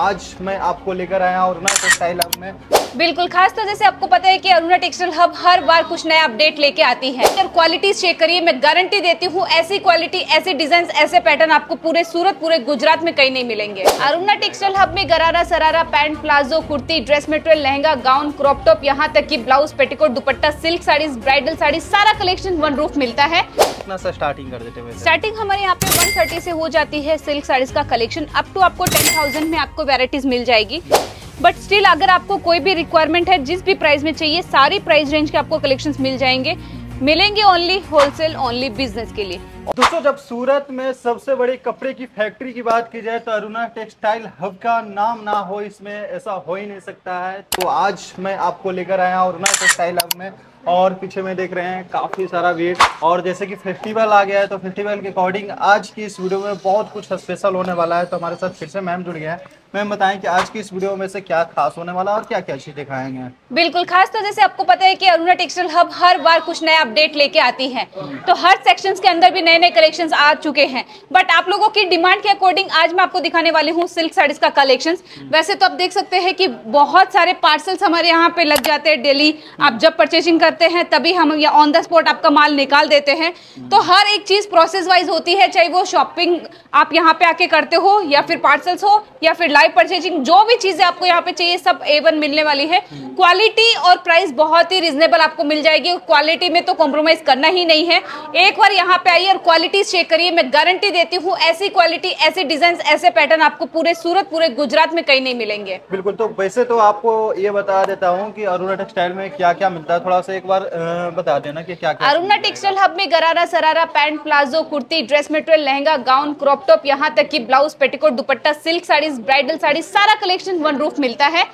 आज मैं आपको लेकर आया और ना स्टाइल अब में बिल्कुल खास तो जैसे आपको पता है कि अरुणा टेक्सटाइल हब हर बार कुछ नया अपडेट लेके आती है अगर क्वालिटी चेक करिए मैं गारंटी देती हूँ ऐसी क्वालिटी ऐसे डिजाइन ऐसे पैटर्न आपको पूरे सूरत पूरे गुजरात में कहीं नहीं मिलेंगे अरुणा टेक्सटाइल हब में gharara sharara pant palazzo kurti dress material lehenga gown crop top यहाँ तक की blouse petticoat dupatta silk sari bridal sari सारा कलेक्शन वन रूफ मिलता है स्टार्टिंग कर देते हैं स्टार्टिंग हमारे यहाँ पे थर्टी से हो जाती है सिल्क साड़ीज का कलेक्शन अप टू आपको थाउजेंड में आपको वेराइटीज मिल जाएगी बट स्टिल अगर आपको कोई भी रिक्वायरमेंट है जिस भी प्राइस में चाहिए सारी प्राइस रेंज के आपको कलेक्शन मिल जाएंगे मिलेंगे ओनली होलसेल ओनली बिजनेस के लिए दोस्तों जब सूरत में सबसे बड़ी कपड़े की फैक्ट्री की बात की जाए तो अरुणा टेक्सटाइल हब का नाम ना हो इसमें ऐसा हो ही नहीं सकता है तो आज मैं आपको लेकर आया हूँ अरुणा टेक्सटाइल हब में और पीछे में देख रहे हैं काफ़ी सारा वेट और जैसे कि फेस्टिवल आ गया है तो फेस्टिवल के अकॉर्डिंग आज की इस वीडियो में बहुत कुछ स्पेशल होने वाला है तो हमारे साथ फिर से मैम जुड़ गया है मैम बताएं कि आज की इस वीडियो में से क्या खास होने वाला और क्या क्या चीजें दिखाएंगे बिल्कुल खास तो जैसे आपको पता है कि अरुणा टेक्सटाइल हब हर बार कुछ नया अपडेट लेके आती है तो हर सेक्शन के अंदर भी नए नए कलेक्शन आ चुके हैं बट आप लोगों की डिमांड के अकॉर्डिंग आज मैं आपको दिखाने वाली हूँ सिल्क साड़ीज का कलेक्शन वैसे तो आप देख सकते हैं की बहुत सारे पार्सल्स हमारे यहाँ पे लग जाते हैं डेली आप जब परचेसिंग करते हैं तभी हम ऑन द स्पॉट आपका माल निकाल देते हैं तो हर एक चीज प्रोसेस वाइज होती है चाहे वो शॉपिंग आप यहाँ पे आके करते हो या फिर पार्सल्स हो या फिर लाइव परचेजिंग जो भी चीजें आपको यहाँ पे चाहिए सब ए वन मिलने वाली है क्वालिटी और प्राइस बहुत ही रिजनेबल आपको मिल जाएगी क्वालिटी में तो कॉम्प्रोमाइज करना ही नहीं है एक बार यहाँ पे आइए और क्वालिटी चेक करिए मैं गारंटी देती हूँ ऐसी क्वालिटी ऐसे डिजाइन ऐसे पैटर्न आपको पूरे सूरत पूरे गुजरात में कहीं नहीं मिलेंगे बिल्कुल तो वैसे तो आपको ये बता देता हूँ की अरुणा टेक्सटाइल में क्या क्या मिलता है थोड़ा सा एक बार बता देना की क्या अरुणा टेक्सटाइल हब में gharara sharara pant palazzo kurti dress material lehenga gown crop top यहाँ तक की blouse petticoat dupatta silk saris bride bridal sari सारा कलेक्शन वन रूफ मिलता है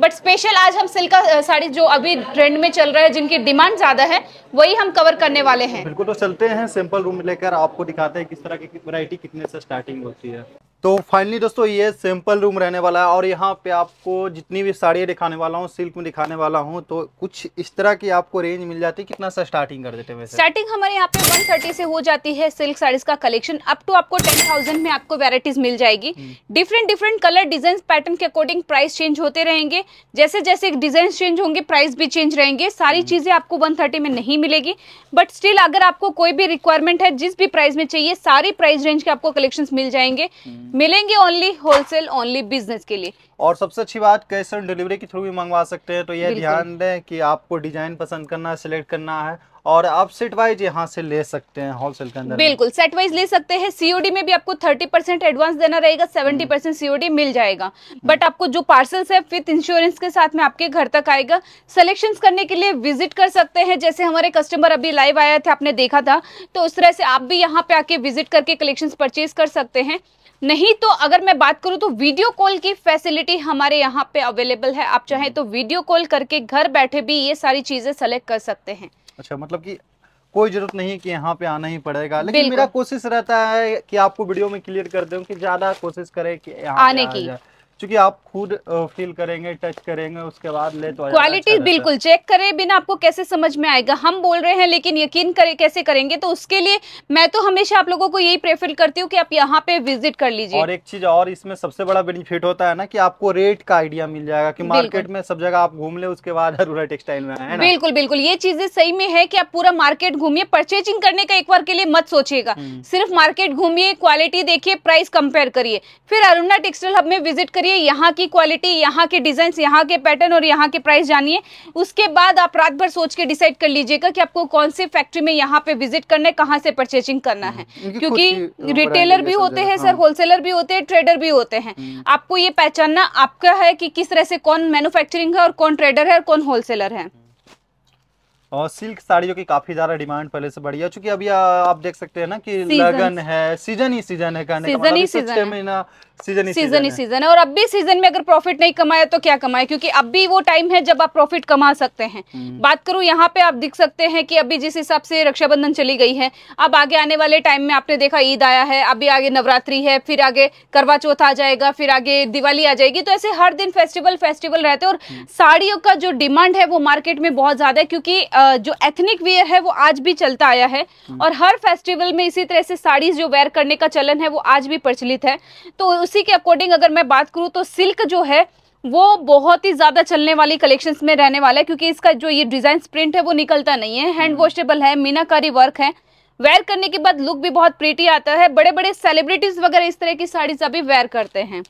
बट स्पेशल आज हम सिल्क साड़ी जो अभी ट्रेंड में चल रहा है जिनकी डिमांड ज्यादा है वही हम कवर करने वाले हैं बिल्कुल तो चलते हैं सिंपल रूम लेकर आपको दिखाते हैं किस तरह की वरायटी कितने से स्टार्टिंग होती है तो फाइनली दोस्तों ये सिंपल रूम रहने वाला है और यहाँ पे आपको जितनी भी साड़ियाँ दिखाने वाला हूँ सिल्क में दिखाने वाला हूँ तो कुछ इस तरह की आपको रेंज मिल जाती है कितना सा स्टार्टिंग कर देते हैं स्टार्टिंग हमारे यहाँ पे 130 से हो जाती है सिल्क साड़ीज का कलेक्शन अप टू तो आपको 10,000 में आपको वेराइटीज मिल जाएगी different different colour design pattern के अकॉर्डिंग प्राइस चेंज होते रहेंगे जैसे जैसे डिजाइन चेंज होंगे प्राइस भी चेंज रहेंगे सारी हम्म। चीजें आपको वन में नहीं मिलेगी बट स्टिल अगर आपको कोई भी रिक्वायरमेंट है जिस भी प्राइस में चाहिए सारी प्राइस रेंज के आपको कलेक्शन मिल जाएंगे हम्म। मिलेंगे ओनली होलसेल ओनली बिजनेस के लिए और सबसे अच्छी बात कैश ऑन डिलीवरी के थ्रू भी मंगवा सकते हैं तो ये ध्यान दें कि आपको डिजाइन पसंद करना है सिलेक्ट करना है और आप सेट वाइज यहाँ से ले सकते हैं होलसेल के अंदर बिल्कुल सेट वाइज ले सकते हैं सीओडी में भी आपको 30 परसेंट एडवांस देना रहेगा 70 परसेंट सीओडी मिल जाएगा बट आपको जो पार्सल्स है फिथ इंश्योरेंस के साथ में आपके घर तक आएगा सिलेक्शन करने के लिए विजिट कर सकते हैं जैसे हमारे कस्टमर अभी लाइव आया था आपने देखा था तो उस तरह से आप भी यहाँ पे आके विजिट करके कलेक्शन परचेज कर सकते हैं नहीं तो अगर मैं बात करूं तो वीडियो कॉल की फैसिलिटी हमारे यहाँ पे अवेलेबल है आप चाहें हम्म। तो वीडियो कॉल करके घर बैठे भी ये सारी चीजें सेलेक्ट कर सकते हैं अच्छा मतलब कि कोई जरूरत नहीं है कि यहाँ पे आना ही पड़ेगा लेकिन मेरा कोशिश रहता है कि आपको वीडियो में क्लियर कर दूं कि ज्यादा कोशिश करें कि आने की क्योंकि आप खुद फील करेंगे टच करेंगे उसके बाद ले तो क्वालिटी अच्छा बिल्कुल चेक करे बिना आपको कैसे समझ में आएगा हम बोल रहे हैं लेकिन यकीन करे कैसे करेंगे तो उसके लिए मैं तो हमेशा आप लोगों को यही प्रेफर करती हूँ कि आप यहाँ पे विजिट कर लीजिए और एक चीज और इसमें सबसे बड़ा बेनिफिट होता है ना कि आपको रेट का आइडिया मिल जाएगा की मार्केट में सब जगह आप घूम ले उसके बाद अरूरा टेक्सटाइल में बिल्कुल बिल्कुल ये चीजें सही में है की आप पूरा मार्केट घूमिए परचेजिंग करने का एक बार के लिए मत सोचिएगा हम्म। सिर्फ मार्केट घूमिए क्वालिटी देखिए प्राइस कंपेयर करिए फिर अरुणा टेक्सटाइल हब में विजिट करिए जानिए यहाँ की क्वालिटी यहाँ के डिज़ाइन यहाँ के पैटर्न और यहाँ के प्राइस जानिए उसके बाद आप रात भर सोच के डिसाइड कर लीजिएगा कि आपको कौन से फैक्ट्री में यहाँ पे विजिट करना है कहाँ से परचेजिंग करना हम्म, है क्योंकि रिटेलर हाँ। भी होते हैं सर होलसेलर भी होते हैं ट्रेडर भी होते हैं आपको ये पहचानना आपका है कि किस तरह से कौन मैन्युफैक्चरिंग है और कौन ट्रेडर है और कौन होलसेलर है हम्म। और सिल्क साड़ियों की काफी ज्यादा डिमांड पहले से बढ़ी है चूंकि अभी आ, आप देख सकते हैं ना कि लगन है सीजन ही सीजन है कहने सीजन मतलब ही सीजन महीना सीजन ही सीजन ही सीजन है और अब भी सीजन में अगर प्रॉफिट नहीं कमाया तो क्या कमाए क्योंकि अब भी वो टाइम है जब आप प्रॉफिट कमा सकते हैं हम्म। बात करूं यहाँ पे आप देख सकते हैं कि अभी जिस हिसाब से रक्षाबंधन चली गई है अब आगे आने वाले टाइम में आपने देखा ईद आया है अभी आगे नवरात्रि है फिर आगे करवा चौथ आ जाएगा फिर आगे दिवाली आ जाएगी तो ऐसे हर दिन फेस्टिवल फेस्टिवल रहते और हम्म। साड़ियों का जो डिमांड है वो मार्केट में बहुत ज्यादा है क्योंकि जो एथनिक वेयर है वो आज भी चलता आया है और हर फेस्टिवल में इसी तरह से साड़ीज जो वेयर करने का चलन है वो आज भी प्रचलित है तो उसी के अकॉर्डिंग अगर मैं बात करूँ तो सिल्क जो है वो बहुत ही ज़्यादा चलने वाली कलेक्शंस में रहने वाला है क्योंकि इसका जो ये डिज़ाइन प्रिंट है वो निकलता नहीं है हैंड हम्म। वॉशेबल है मीनाकारी वर्क है वेयर करने के बाद लुक भी बहुत प्रीटी आता है बड़े बड़े सेलिब्रिटीज वगैरह इस तरह की साड़ीज अभी वेयर करते हैं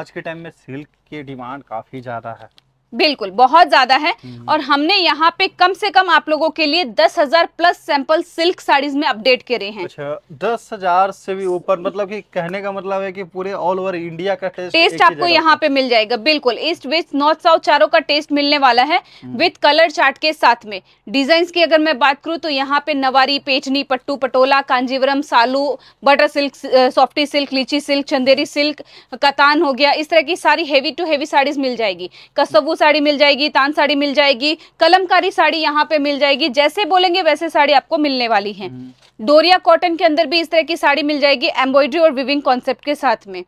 आज के टाइम में सिल्क की डिमांड काफ़ी ज़्यादा है बिल्कुल बहुत ज्यादा है हम्म। और हमने यहाँ पे कम से कम आप लोगों के लिए दस हजार प्लस सैंपल सिल्क साड़ीज में अपडेट करे हैं अच्छा, दस हजार से भी ऊपर मतलब कि कहने का मतलब है कि पूरे ऑल ओवर इंडिया का टेस्ट, टेस्ट आपको यहाँ पे मिल जाएगा बिल्कुल ईस्ट वेस्ट नॉर्थ साउथ चारों का टेस्ट मिलने वाला है विथ कलर चार्ट के साथ में डिजाइन की अगर मैं बात करूँ तो यहाँ पे नवारी पेचनी पट्टू पटोला कांजीवरम सालू butter silk softy silk litchi silk Chanderi silk katan हो गया इस तरह की सारी हेवी टू हेवी साड़ीज मिल जाएगी कसबू साड़ी मिल जाएगी तान साड़ी मिल जाएगी कलमकारी साड़ी यहाँ पे मिल जाएगी जैसे बोलेंगे वैसे साड़ी आपको मिलने वाली है हम्म। डोरिया कॉटन के अंदर भी इस तरह की साड़ी मिल जाएगी एम्ब्रॉयडरी और विविंग कॉन्सेप्ट के साथ में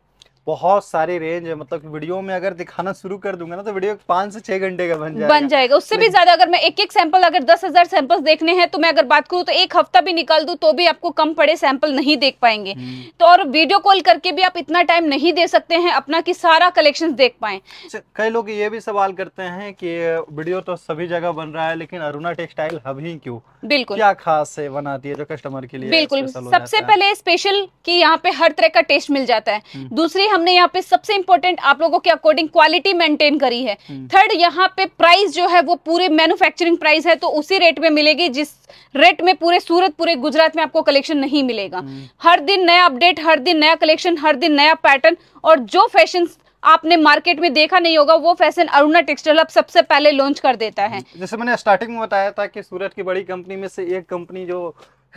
बहुत सारे रेंज है मतलब वीडियो में अगर दिखाना शुरू कर दूंगा ना तो वीडियो पांच से छह घंटे का बन जाएगा बन जाएगा उससे भी ज्यादा अगर मैं एक एक सैंपल अगर दस हजार सैंपल देखने हैं तो मैं अगर बात करूँ तो एक हफ्ता भी निकाल दू तो भी आपको कम पड़े सैंपल नहीं देख पाएंगे हम्म। तो और वीडियो कॉल करके भी आप इतना टाइम नहीं दे सकते हैं अपना की सारा कलेक्शन देख पाए अच्छा, कई लोग ये भी सवाल करते हैं की वीडियो तो सभी जगह बन रहा है लेकिन अरुणा टेक्सटाइल हब ही क्यों बिल्कुल क्या खास से बनाती है जो कस्टमर के लिए बिल्कुल सबसे पहले स्पेशल की यहाँ पे हर तरह का टेस्ट मिल जाता है हम्म। दूसरी हमने यहाँ पे सबसे इंपॉर्टेंट आप लोगों के अकॉर्डिंग क्वालिटी मेंटेन करी है थर्ड हम्म। यहाँ पे प्राइस जो है वो पूरे मैन्युफैक्चरिंग प्राइस है तो उसी रेट में मिलेगी जिस रेट में पूरे सूरत पूरे गुजरात में आपको कलेक्शन नहीं मिलेगा हम्म। हर दिन नया अपडेट हर दिन नया कलेक्शन हर दिन नया पैटर्न और जो फैशन आपने मार्केट में देखा नहीं होगा वो फैशन अरुणा टेक्सटाइल अब सबसे पहले लॉन्च कर देता है जैसे मैंने स्टार्टिंग में बताया था कि सूरत की बड़ी कंपनी में से एक कंपनी जो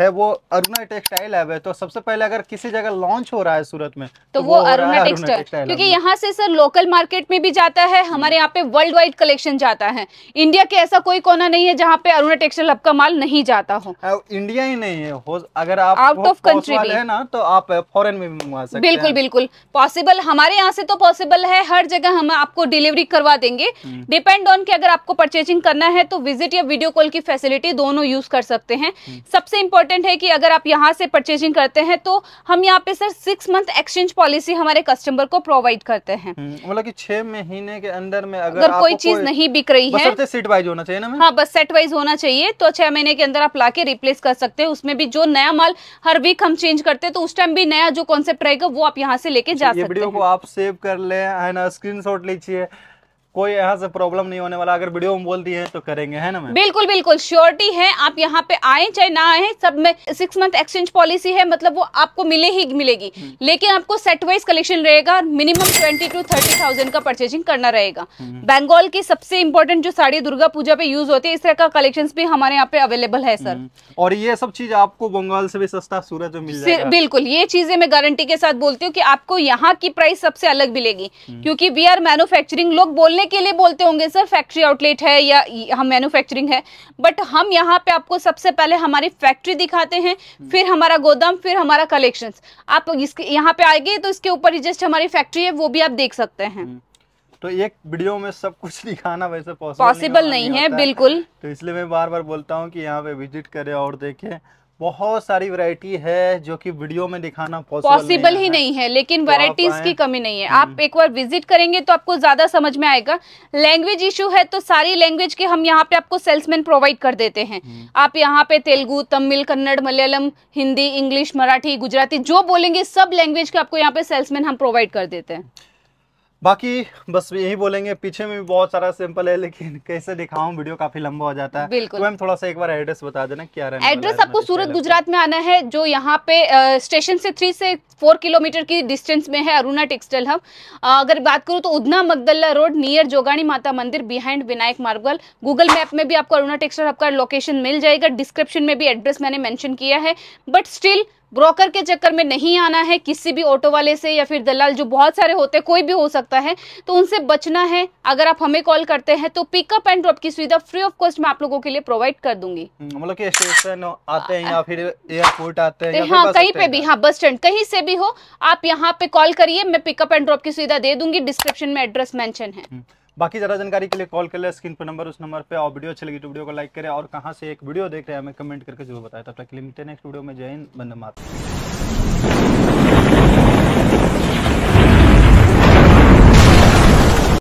है वो अरुणा टेक्सटाइल है तो सबसे पहले अगर किसी जगह लॉन्च हो रहा है सूरत में तो, तो वो, वो अरुणा टेक्सटाइल क्योंकि यहाँ से सर लोकल मार्केट में भी जाता है हमारे यहाँ पे वर्ल्ड वाइड कलेक्शन जाता है इंडिया के ऐसा कोई कोना नहीं है जहाँ पे अरुणा टेक्सटाइल आपका माल नहीं जाता हो इंडिया ही नहीं है अगर आप आउट ऑफ कंट्री है ना तो आप फॉरन में भी मंगवा सकते बिल्कुल बिल्कुल पॉसिबल हमारे यहाँ से तो पॉसिबल है हर जगह हम आपको डिलीवरी करवा देंगे डिपेंड ऑन की अगर आपको परचेजिंग करना है तो विजिट या वीडियो कॉल की फैसिलिटी दोनों यूज कर सकते हैं हम्म। सबसे इम्पोर्टेंट इंपॉर्टेंट है कि अगर आप यहाँ से परचेजिंग करते हैं तो हम यहाँ पे sir six month exchange policy हमारे कस्टमर को प्रोवाइड करते हैं हम्म, मतलब कि छह महीने के अंदर में अगर, अगर कोई चीज नहीं बिक रही है सेट वाइज होना चाहिए ना हाँ बस सेट वाइज होना चाहिए तो छह महीने के अंदर आप के रिप्लेस कर सकते हैं उसमें भी जो नया माल हर वीक हम चेंज करते हैं तो उस टाइम भी नया जो कॉन्सेप्ट रहेगा वो आप यहाँ से लेके अच्छा, जा सकते हैं आप सेव कर ले स्क्रीन शॉट लीजिए कोई यहाँ से प्रॉब्लम नहीं होने वाला अगर वीडियो में बोल दिए तो करेंगे है ना बिल्कुल बिल्कुल श्योरिटी है आप यहाँ पे आए चाहे ना आए सब में सिक्स मंथ एक्सचेंज पॉलिसी है मतलब वो आपको मिले ही मिलेगी हम्म। लेकिन आपको सेट वाइज कलेक्शन रहेगा minimum twenty to thirty thousand का परचेजिंग करना रहेगा बंगाल हम्म। की सबसे इम्पोर्टेंट जो साड़ी दुर्गा पूजा पे यूज होती है इस तरह का कलेक्शन भी हमारे यहाँ पे अवेलेबल है सर हम्म। और ये सब चीज आपको बंगाल से भी सस्ता सूरत में मिल जाएगा बिल्कुल ये चीजें मैं गारंटी के साथ बोलती हूँ की आपको यहाँ की प्राइस सबसे अलग मिलेगी क्यूँकी वी आर मैन्युफेक्चरिंग लोग बोलने अगले के लिए बोलते होंगे सर फैक्ट्री आउटलेट है या हम मैन्युफैक्चरिंग है बट हम यहाँ पे आपको सबसे पहले हमारी फैक्ट्री दिखाते हैं हम्म। फिर हमारा गोदाम फिर हमारा कलेक्शन आप इसके यहाँ पे आएंगे तो इसके ऊपर ही जस्ट हमारी फैक्ट्री है वो भी आप देख सकते हैं हम्म। तो एक वीडियो में सब कुछ दिखाना वैसे पॉसिबल नहीं, नहीं, नहीं है बिल्कुल तो इसलिए मैं बार बार बोलता हूँ कि यहाँ पे विजिट करें और देखें बहुत सारी वैरायटी है जो कि वीडियो में दिखाना पॉसिबल ही नहीं है लेकिन वैरायटीज तो की कमी नहीं है हम्म। आप एक बार विजिट करेंगे तो आपको ज्यादा समझ में आएगा लैंग्वेज इशू है तो सारी लैंग्वेज के हम यहाँ पे आपको सेल्समैन प्रोवाइड कर देते हैं हम्म। आप यहाँ पे तेलुगु तमिल कन्नड़ मलयालम हिंदी इंग्लिश मराठी गुजराती जो बोलेंगे सब लैंग्वेज के आपको यहाँ पे सेल्समैन हम प्रोवाइड कर देते हैं बाकी बस यही बोलेंगे पीछे में भी बहुत सारा सिंपल है लेकिन कैसे दिखाऊं वीडियो काफी लंबा हो जाता है बिल्कुल तो थोड़ा सा एक बार एड्रेस बता देना क्या एड्रेस आपको मतलब सूरत गुजरात में आना है जो यहाँ पे स्टेशन से थ्री से फोर किलोमीटर की डिस्टेंस में है अरुणा टेक्सटाइल हम अगर बात करूँ तो Udhna Magdalla road near Jogani Mata Mandir behind Vinayak मार्गवल गूगल मैप में भी आपको अरुणा टेक्सटाइल आपका लोकेशन मिल जाएगा डिस्क्रिप्शन में भी एड्रेस मैंने मैंशन किया है बट स्टिल ब्रोकर के चक्कर में नहीं आना है किसी भी ऑटो वाले से या फिर दलाल जो बहुत सारे होते हैं कोई भी हो सकता है तो उनसे बचना है अगर आप हमें कॉल करते हैं तो पिकअप एंड ड्रॉप की सुविधा फ्री ऑफ कॉस्ट मैं आप लोगों के लिए प्रोवाइड कर दूंगी हम्म, मतलब कि स्टेशन आते हैं या फिर एयरपोर्ट आते हैं हाँ कहीं पे भी हाँ बस स्टैंड कहीं से भी हो आप यहाँ पे कॉल करिए मैं पिकअप एंड ड्रॉप की सुविधा दे दूंगी डिस्क्रिप्शन में एड्रेस मैंशन है हम्म, बाकी ज़्यादा जानकारी के लिए कॉल कर ले स्क्रीन पर नंबर उस नंबर पर और वीडियो अच्छी लगी तो वीडियो को लाइक करें और कहाँ से एक वीडियो देख रहे हैं हमें कमेंट करके जरूर बताएं तब तक के लिए मिलते हैं नेक्स्ट वीडियो में जय हिंद बंदे माता